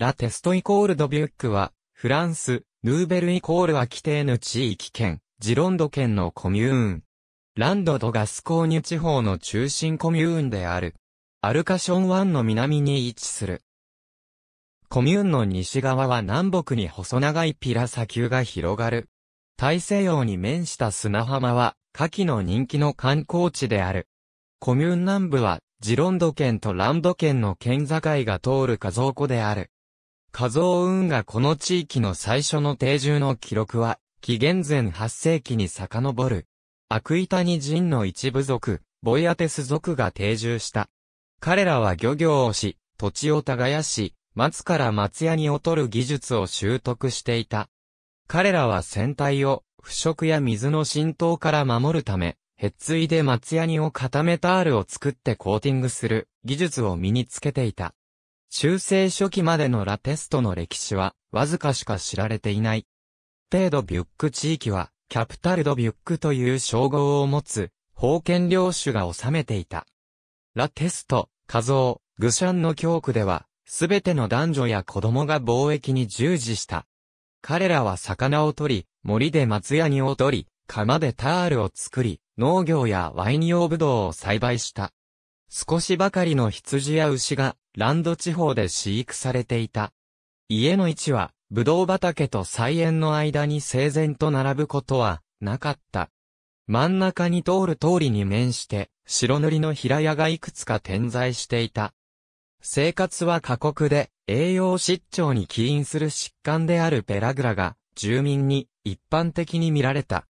ラ・テストイコールドビュックは、フランス、ヌーベルイコールアキテーヌ地域圏、ジロンド県のコミューン。ランドドガスコーニュ地方の中心コミューンである。アルカション湾の南に位置する。コミューンの西側は南北に細長いピラ砂丘が広がる。大西洋に面した砂浜は、夏季の人気の観光地である。コミューン南部は、ジロンド県とランド県の県境が通る火蔵庫である。ウウ運がこの地域の最初の定住の記録は、紀元前8世紀に遡る。アクイタニ人の一部族、ボイアテス族が定住した。彼らは漁業をし、土地を耕し、松から松屋に劣る技術を習得していた。彼らは船体を腐食や水の浸透から守るため、へっついで松屋にを固めタールを作ってコーティングする技術を身につけていた。中世初期までのラテストの歴史は、わずかしか知られていない。ペードビュック地域は、キャプタルドビュックという称号を持つ、封建領主が治めていた。ラテスト、カゾウ、グシャンの教区では、すべての男女や子供が貿易に従事した。彼らは魚を取り、森で松屋にを取り、釜でタールを作り、農業やワイン用ブドウを栽培した。少しばかりの羊や牛がランド地方で飼育されていた。家の位置は、ブドウ畑と菜園の間に整然と並ぶことは、なかった。真ん中に通る通りに面して、白塗りの平屋がいくつか点在していた。生活は過酷で、栄養失調に起因する疾患であるペラグラが、住民に一般的に見られた。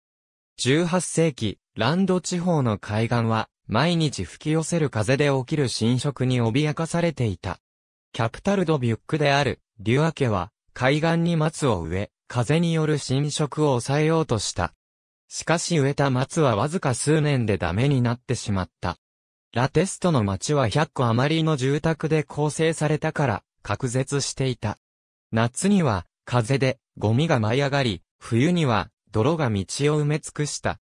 18世紀、ランド地方の海岸は、毎日吹き寄せる風で起きる侵食に脅かされていた。キャプタルドビュックである、デュア家は、海岸に松を植え、風による侵食を抑えようとした。しかし植えた松はわずか数年でダメになってしまった。ラテストの町は100個余りの住宅で構成されたから、隔絶していた。夏には、風で、ゴミが舞い上がり、冬には、泥が道を埋め尽くした。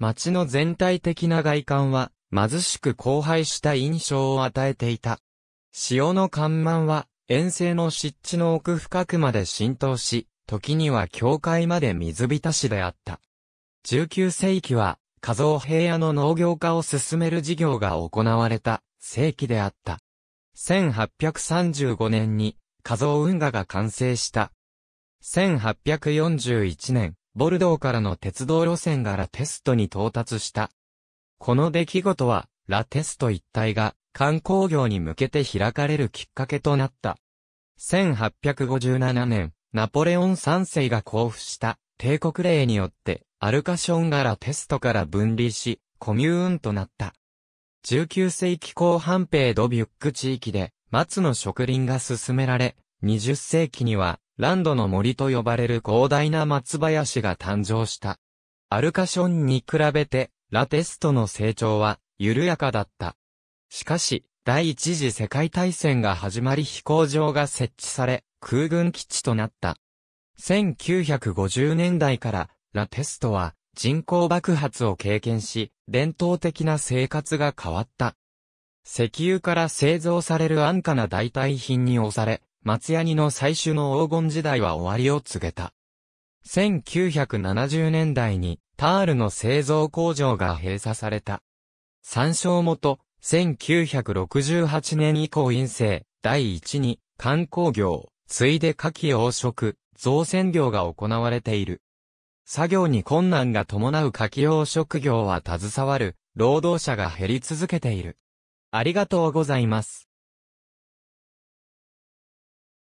町の全体的な外観は、貧しく荒廃した印象を与えていた。潮の干満は、遠征の湿地の奥深くまで浸透し、時には境界まで水浸しであった。19世紀は、火造平野の農業化を進める事業が行われた世紀であった。1835年に火造運河が完成した。1841年、ボルドーからの鉄道路線がラテストに到達した。この出来事は、ラテスト一帯が観光業に向けて開かれるきっかけとなった。1857年、ナポレオン三世が交付した帝国令によって、アルカションがラテストから分離し、コミューンとなった。19世紀後半ペイドビュック地域で、松の植林が進められ、20世紀には、ランドの森と呼ばれる広大な松林が誕生した。アルカションに比べて、ラテストの成長は緩やかだった。しかし、第一次世界大戦が始まり飛行場が設置され、空軍基地となった。1950年代から、ラテストは人口爆発を経験し、伝統的な生活が変わった。石油から製造される安価な代替品に押され、松ヤニの最終の黄金時代は終わりを告げた。1970年代にパールの製造工場が閉鎖された。参照元、1968年以降院生、第一に、観光業、ついで夏季養殖、造船業が行われている。作業に困難が伴う夏季養殖業は携わる、労働者が減り続けている。ありがとうございます。